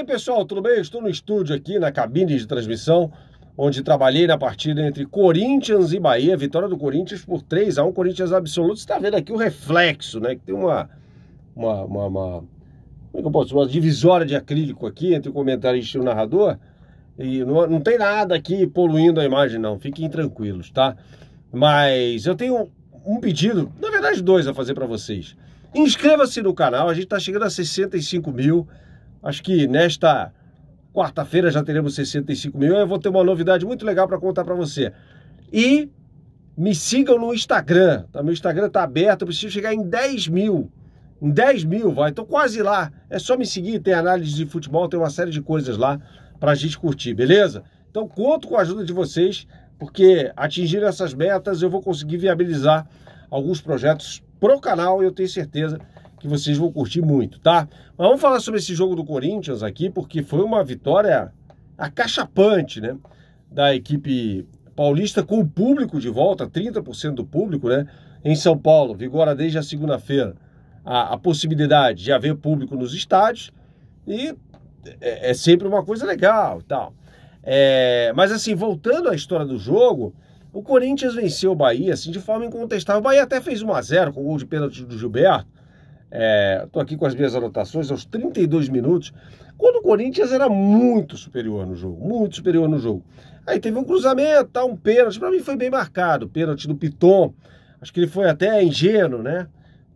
aí, pessoal, tudo bem? Estou no estúdio aqui na cabine de transmissão, onde trabalhei na partida entre Corinthians e Bahia, vitória do Corinthians por 3 a 1 Corinthians absoluto. Você está vendo aqui o reflexo, né? Que tem uma, uma, uma, uma, como é que eu posso uma divisória de acrílico aqui entre o comentarista e o narrador. E não, não tem nada aqui poluindo a imagem, não. Fiquem tranquilos, tá? Mas eu tenho um pedido, na verdade dois a fazer para vocês. Inscreva-se no canal, a gente está chegando a 65 mil. Acho que nesta quarta-feira já teremos 65 mil. Eu vou ter uma novidade muito legal para contar para você. E me sigam no Instagram. Tá? Meu Instagram está aberto, eu preciso chegar em 10 mil. Em 10 mil, vai. Estou quase lá. É só me seguir, tem análise de futebol, tem uma série de coisas lá para a gente curtir, beleza? Então conto com a ajuda de vocês, porque atingindo essas metas eu vou conseguir viabilizar alguns projetos pro canal eu tenho certeza que vocês vão curtir muito, tá? Mas vamos falar sobre esse jogo do Corinthians aqui, porque foi uma vitória acachapante, né? Da equipe paulista com o público de volta, 30% do público, né? Em São Paulo, vigora desde a segunda-feira a, a, possibilidade de haver público nos estádios e é, é sempre uma coisa legal tal. É, mas assim, voltando à história do jogo, o Corinthians venceu o Bahia assim, de forma incontestável. O Bahia até fez 1 a 0 com o gol de pênalti do Gilberto, Estou é, aqui com as minhas anotações, aos 32 minutos, quando o Corinthians era muito superior no jogo, muito superior no jogo. Aí teve um cruzamento, tá, um pênalti, para mim foi bem marcado, pênalti do Piton. Acho que ele foi até ingênuo, né?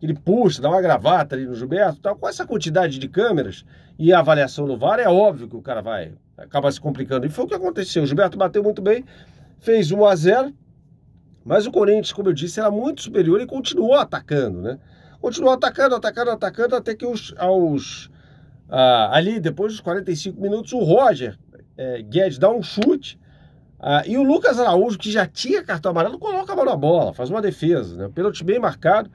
Ele puxa, dá uma gravata ali no Gilberto tal. Tá, com essa quantidade de câmeras e a avaliação no VAR, é óbvio que o cara vai acabar se complicando. E foi o que aconteceu. O Gilberto bateu muito bem, fez 1 a 0 mas o Corinthians, como eu disse, era muito superior e continuou atacando, né? continuou atacando, atacando, atacando, até que os, aos, ah, ali, depois dos 45 minutos, o Roger é, Guedes dá um chute. Ah, e o Lucas Araújo, que já tinha cartão amarelo, coloca a mão na bola, faz uma defesa, né? Pênalti bem marcado.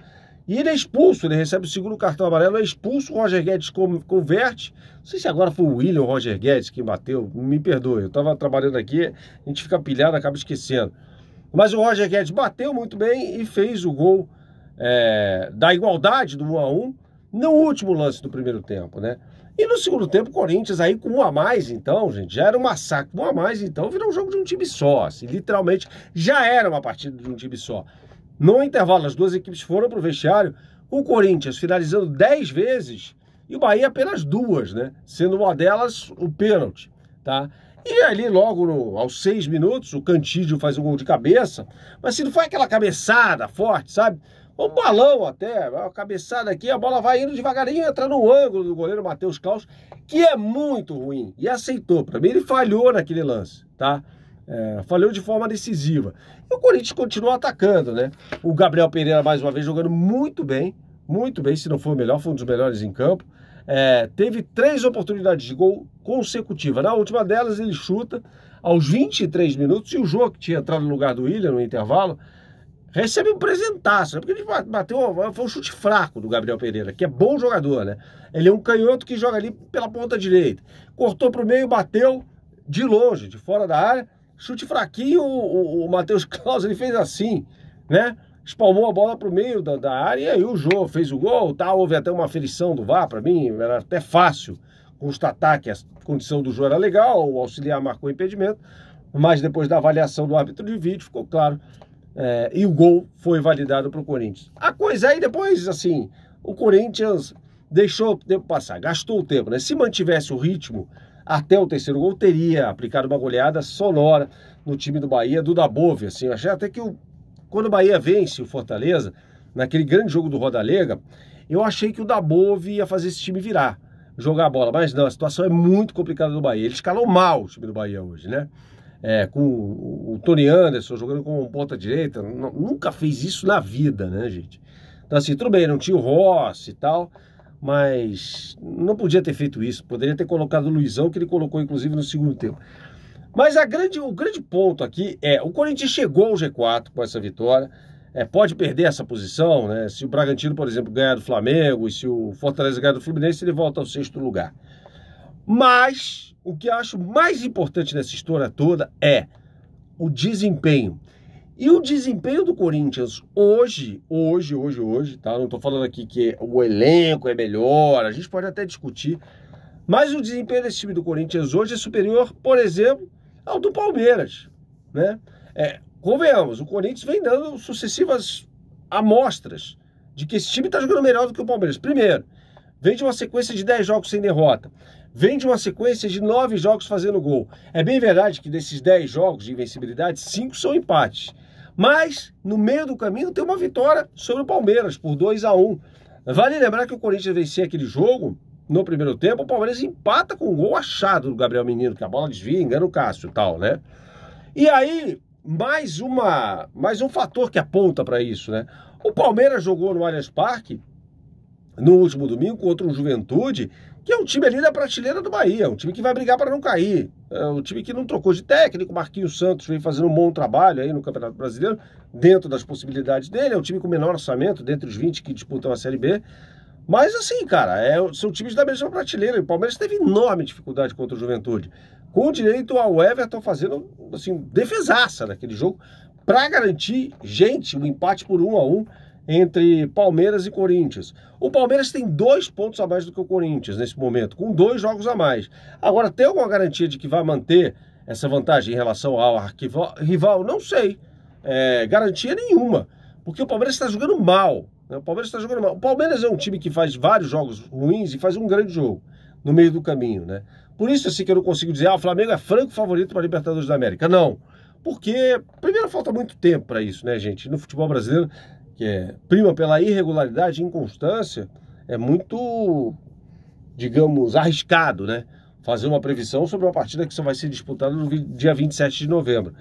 E ele é expulso, ele recebe o segundo cartão amarelo, é expulso, o Roger Guedes converte. Não sei se agora foi o William Roger Guedes que bateu, me perdoe, eu estava trabalhando aqui, a gente fica pilhado, acaba esquecendo. Mas o Roger Guedes bateu muito bem e fez o gol é, da igualdade do 1 a 1 no último lance do primeiro tempo, né? E no segundo tempo, o Corinthians aí com um a mais, então, gente, já era um massacre. Um a mais, então, virou um jogo de um time só. Assim, literalmente, já era uma partida de um time só. No intervalo, as duas equipes foram para o vestiário. O Corinthians finalizando 10 vezes e o Bahia apenas duas, né? Sendo uma delas o pênalti, tá? E ali, logo no, aos seis minutos, o Cantídio faz um gol de cabeça, mas se assim, não foi aquela cabeçada forte, sabe? um ah. balão até, uma cabeçada aqui, a bola vai indo devagarinho, entra no ângulo do goleiro Matheus Claus, que é muito ruim, e aceitou. Para mim, ele falhou naquele lance, tá? É, falhou de forma decisiva. E o Corinthians continua atacando, né? O Gabriel Pereira, mais uma vez, jogando muito bem, muito bem, se não for o melhor, foi um dos melhores em campo. É, teve três oportunidades de gol consecutiva. Na última delas, ele chuta aos 23 minutos, e o jogo que tinha entrado no lugar do William no intervalo, recebe um presentaço, né? porque ele bateu, foi um chute fraco do Gabriel Pereira, que é bom jogador, né? Ele é um canhoto que joga ali pela ponta direita. Cortou para o meio, bateu de longe, de fora da área, chute fraquinho, o, o, o Matheus Claus ele fez assim, né? Espalmou a bola para o meio da, da, área e aí o Jô fez o gol, tal, tá? houve até uma aferição do VAR para mim, era até fácil constatar que a condição do Jô era legal, o auxiliar marcou impedimento, mas depois da avaliação do árbitro de vídeo ficou claro é, e o gol foi validado para o Corinthians. A coisa aí depois, assim, o Corinthians deixou o tempo passar, gastou o tempo, né? Se mantivesse o ritmo até o terceiro gol, teria aplicado uma goleada sonora no time do Bahia, do Dabove, assim. Eu achei até que o, quando o Bahia vence o Fortaleza, naquele grande jogo do Rodalega, eu achei que o Dabove ia fazer esse time virar, jogar a bola. Mas não, a situação é muito complicada do Bahia. Ele escalou mal o time do Bahia hoje, né? é, com o Tony Anderson jogando como ponta direita, nunca fez isso na vida, né, gente? Então, assim, tudo bem, não tinha o Rossi e tal, mas não podia ter feito isso. Poderia ter colocado o Luizão, que ele colocou, inclusive, no segundo tempo. Mas a grande, o grande ponto aqui é, o Corinthians chegou ao G4 com essa vitória, é, pode perder essa posição, né? Se o Bragantino, por exemplo, ganhar do Flamengo e se o Fortaleza ganhar do Fluminense, ele volta ao sexto lugar. Mas o que eu acho mais importante nessa história toda é o desempenho. E o desempenho do Corinthians hoje, hoje, hoje, hoje, tá? Não estou falando aqui que o elenco é melhor, a gente pode até discutir, mas o desempenho desse time do Corinthians hoje é superior, por exemplo, ao do Palmeiras, né? É, convenhamos, o Corinthians vem dando sucessivas amostras de que esse time está jogando melhor do que o Palmeiras. Primeiro, vem de uma sequência de 10 jogos sem derrota vem de uma sequência de nove jogos fazendo gol. É bem verdade que desses dez jogos de invencibilidade, cinco são empates. Mas, no meio do caminho, tem uma vitória sobre o Palmeiras por 2 a 1 um. Vale lembrar que o Corinthians venceu aquele jogo no primeiro tempo, o Palmeiras empata com um gol achado do Gabriel Menino, que a bola desvia, engana o Cássio e tal, né? E aí, mais, uma, mais um fator que aponta para isso, né? O Palmeiras jogou no Allianz Parque no último domingo contra o Juventude, que é um time ali da prateleira do Bahia, um time que vai brigar para não cair, é um time que não trocou de técnico, Marquinhos Santos vem fazendo um bom trabalho aí no Campeonato Brasileiro, dentro das possibilidades dele, é um time com menor orçamento, dentre os 20 que disputam a Série B, mas assim, cara, é, são times da mesma prateleira, e o Palmeiras teve enorme dificuldade contra o Juventude, com direito ao Everton fazendo, assim, defesaça naquele jogo, para garantir, gente, o um empate por um a um, entre Palmeiras e Corinthians. O Palmeiras tem dois pontos a mais do que o Corinthians nesse momento, com dois jogos a mais. Agora, tem alguma garantia de que vai manter essa vantagem em relação ao arquival, rival? Não sei. É, garantia nenhuma, porque o Palmeiras está jogando mal. Né? O Palmeiras está jogando mal. O Palmeiras é um time que faz vários jogos ruins e faz um grande jogo no meio do caminho, né? Por isso assim que eu não consigo dizer, ah, o Flamengo é franco favorito para a Libertadores da América. Não. Porque, primeiro, falta muito tempo para isso, né, gente? No futebol brasileiro que é, prima pela irregularidade e inconstância, é muito, digamos, arriscado, né? Fazer uma previsão sobre uma partida que só vai ser disputada no dia 27 de novembro.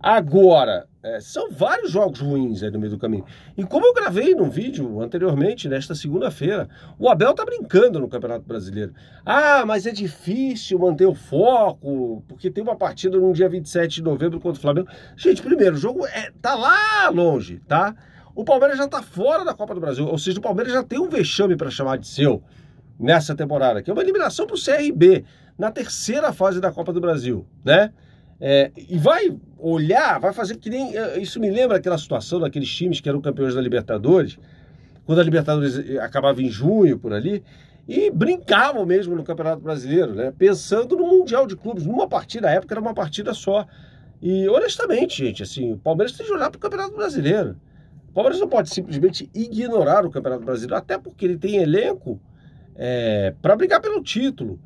Agora, é, são vários jogos ruins aí no meio do caminho. E como eu gravei num vídeo anteriormente, nesta segunda-feira, o Abel tá brincando no Campeonato Brasileiro. Ah, mas é difícil manter o foco, porque tem uma partida no dia 27 de novembro contra o Flamengo. Gente, primeiro, o jogo é, tá lá longe, tá? o Palmeiras já está fora da Copa do Brasil, ou seja, o Palmeiras já tem um vexame para chamar de seu nessa temporada, que é uma eliminação para o CRB na terceira fase da Copa do Brasil, né? É, e vai olhar, vai fazer que nem. Eh, isso me lembra aquela situação daqueles times que eram campeões da Libertadores, quando a Libertadores eh, acabava em junho por ali, e brincavam mesmo no Campeonato Brasileiro, né? Pensando no Mundial de Clubes, numa partida, na época era uma partida só. E honestamente, gente, assim, o Palmeiras tem que olhar para o Campeonato Brasileiro. Palmeiras não pode simplesmente ignorar o Campeonato Brasileiro, até porque ele tem elenco é, para brigar pelo título.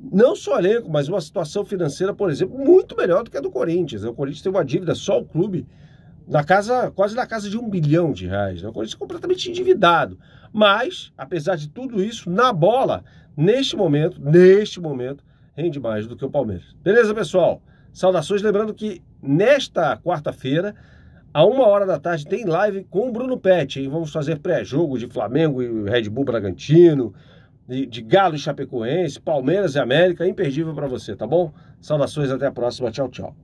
Não só elenco, mas uma situação financeira, por exemplo, muito melhor do que a do Corinthians. Né? O Corinthians tem uma dívida só o clube na casa, quase na casa de um bilhão de reais. Né? O Corinthians é completamente endividado. Mas, apesar de tudo isso, na bola, neste momento, neste momento, rende mais do que o Palmeiras. Beleza, pessoal? Saudações, lembrando que nesta quarta-feira a uma hora da tarde tem live com o Bruno Pet. vamos fazer pré-jogo de Flamengo e Red Bull Bragantino, de, de Galo e Chapecoense, Palmeiras e América. Imperdível para você, tá bom? Saudações, até a próxima. Tchau, tchau.